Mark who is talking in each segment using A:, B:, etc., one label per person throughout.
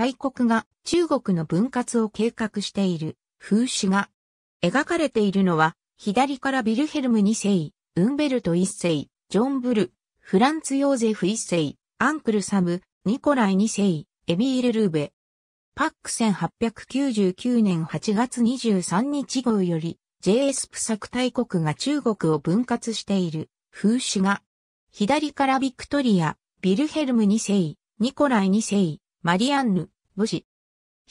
A: 大国が中国の分割を計画している風刺画。描かれているのは、左からビルヘルム2世、ウンベルト1世、ジョン・ブル、フランツ・ヨーゼフ1世、アンクル・サム、ニコライ2世、エミール・ルーベ。パック1899年8月23日号より、JS プサク大国が中国を分割している風刺画。左からビクトリア、ビルヘルム2世、ニコライ2世、マリアンヌ、1 0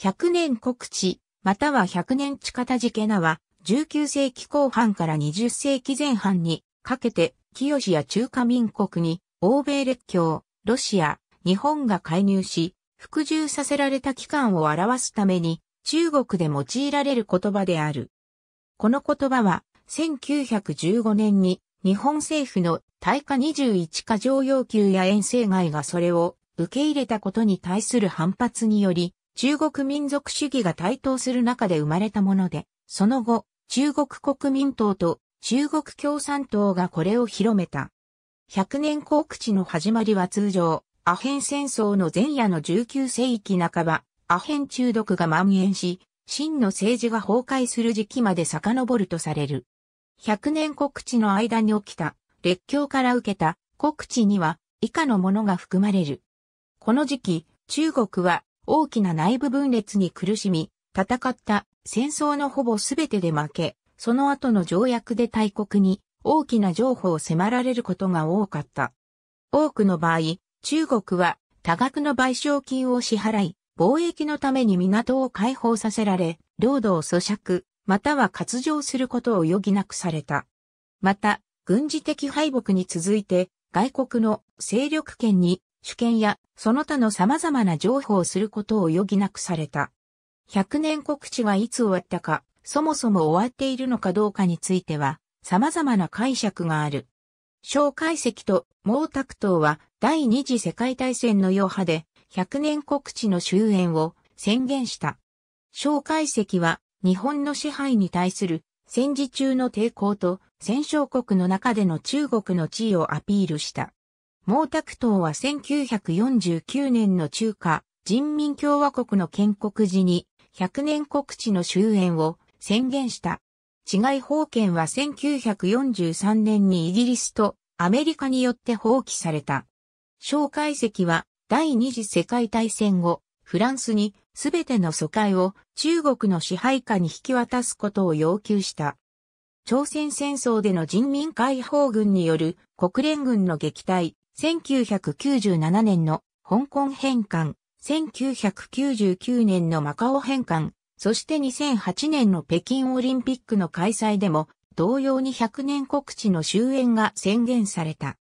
A: 百年国知。または百年地下地けなは、19世紀後半から20世紀前半にかけて、清や中華民国に、欧米列強、ロシア、日本が介入し、服従させられた期間を表すために、中国で用いられる言葉である。この言葉は、1915年に日本政府の大化21か常要求や遠征外がそれを受け入れたことに対する反発により、中国民族主義が台頭する中で生まれたもので、その後、中国国民党と中国共産党がこれを広めた。百年告知の始まりは通常、アヘン戦争の前夜の19世紀半ば、アヘン中毒が蔓延し、真の政治が崩壊する時期まで遡るとされる。百年国地の間に起きた、列強から受けた国地には、以下のものが含まれる。この時期、中国は大きな内部分裂に苦しみ、戦った戦争のほぼ全てで負け、その後の条約で大国に大きな譲歩を迫られることが多かった。多くの場合、中国は多額の賠償金を支払い、貿易のために港を解放させられ、領土を咀嚼、または割譲することを余儀なくされた。また、軍事的敗北に続いて、外国の勢力圏に主権やその他の様々な譲歩をすることを余儀なくされた。百年国地はいつ終わったか、そもそも終わっているのかどうかについては、様々な解釈がある。蒋介石と毛沢東は第二次世界大戦の余波で百年国地の終焉を宣言した。蒋介石は日本の支配に対する戦時中の抵抗と戦勝国の中での中国の地位をアピールした。毛沢東は1949年の中華人民共和国の建国時に100年国地の終焉を宣言した。違い法権は1943年にイギリスとアメリカによって放棄された。蒋介石は第二次世界大戦後、フランスにすべての疎開を中国の支配下に引き渡すことを要求した。朝鮮戦争での人民解放軍による国連軍の撃退、1997年の香港返還、1999年のマカオ返還、そして2008年の北京オリンピックの開催でも、同様に100年告知の終焉が宣言された。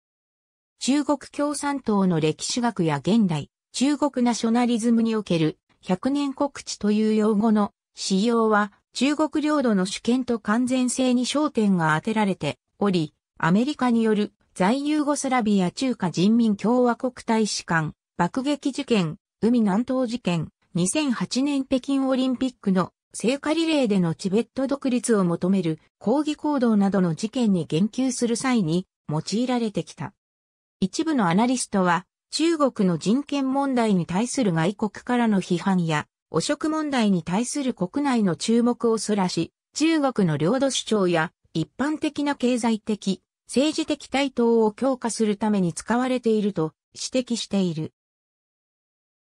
A: 中国共産党の歴史学や現代、中国ナショナリズムにおける100年告知という用語の使用は中国領土の主権と完全性に焦点が当てられており、アメリカによる在ユーゴスラビア中華人民共和国大使館、爆撃事件、海南島事件、2008年北京オリンピックの聖火リレーでのチベット独立を求める抗議行動などの事件に言及する際に用いられてきた。一部のアナリストは、中国の人権問題に対する外国からの批判や、汚職問題に対する国内の注目をそらし、中国の領土主張や一般的な経済的、政治的対等を強化するために使われていると指摘している。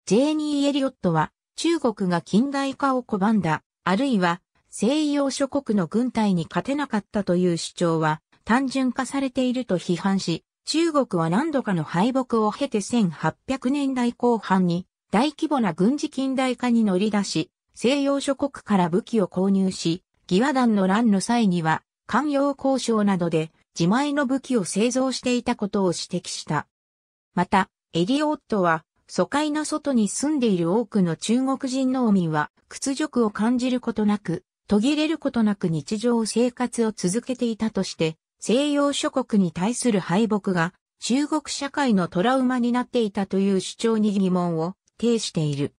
A: ジェーニー・エリオットは中国が近代化を拒んだ、あるいは西洋諸国の軍隊に勝てなかったという主張は単純化されていると批判し、中国は何度かの敗北を経て1800年代後半に大規模な軍事近代化に乗り出し、西洋諸国から武器を購入し、義和団の乱の際には、官洋交渉などで自前の武器を製造していたことを指摘した。また、エリオットは、疎開の外に住んでいる多くの中国人農民は屈辱を感じることなく、途切れることなく日常生活を続けていたとして、西洋諸国に対する敗北が中国社会のトラウマになっていたという主張に疑問を呈している。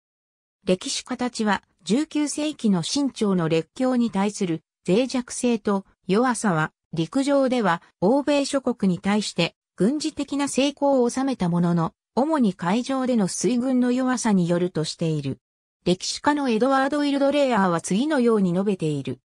A: 歴史家たちは19世紀の清朝の列強に対する脆弱性と弱さは陸上では欧米諸国に対して軍事的な成功を収めたものの、主に海上での水軍の弱さによるとしている。歴史家のエドワード・イルドレアーは次のように述べている。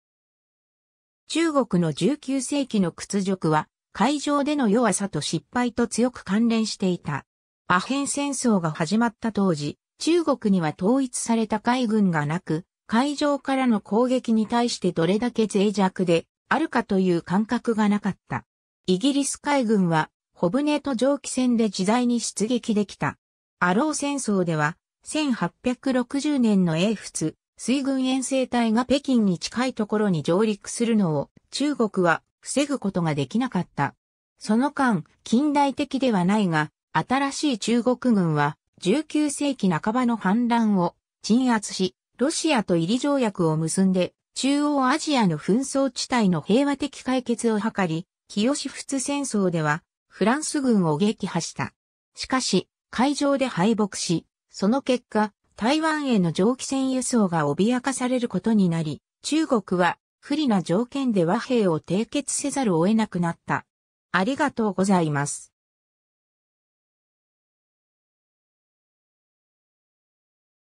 A: 中国の19世紀の屈辱は、海上での弱さと失敗と強く関連していた。アヘン戦争が始まった当時、中国には統一された海軍がなく、海上からの攻撃に対してどれだけ脆弱であるかという感覚がなかった。イギリス海軍は、小ネと蒸気船で自在に出撃できた。アロー戦争では、1860年の英仏、水軍遠征隊が北京に近いところに上陸するのを中国は防ぐことができなかった。その間、近代的ではないが、新しい中国軍は19世紀半ばの反乱を鎮圧し、ロシアと入り条約を結んで中央アジアの紛争地帯の平和的解決を図り、清仏戦争ではフランス軍を撃破した。しかし、海上で敗北し、その結果、台湾への蒸気船輸送が脅かされることになり、中国は不利な条件で和平を締結せざるを得なくなった。ありがとうございます。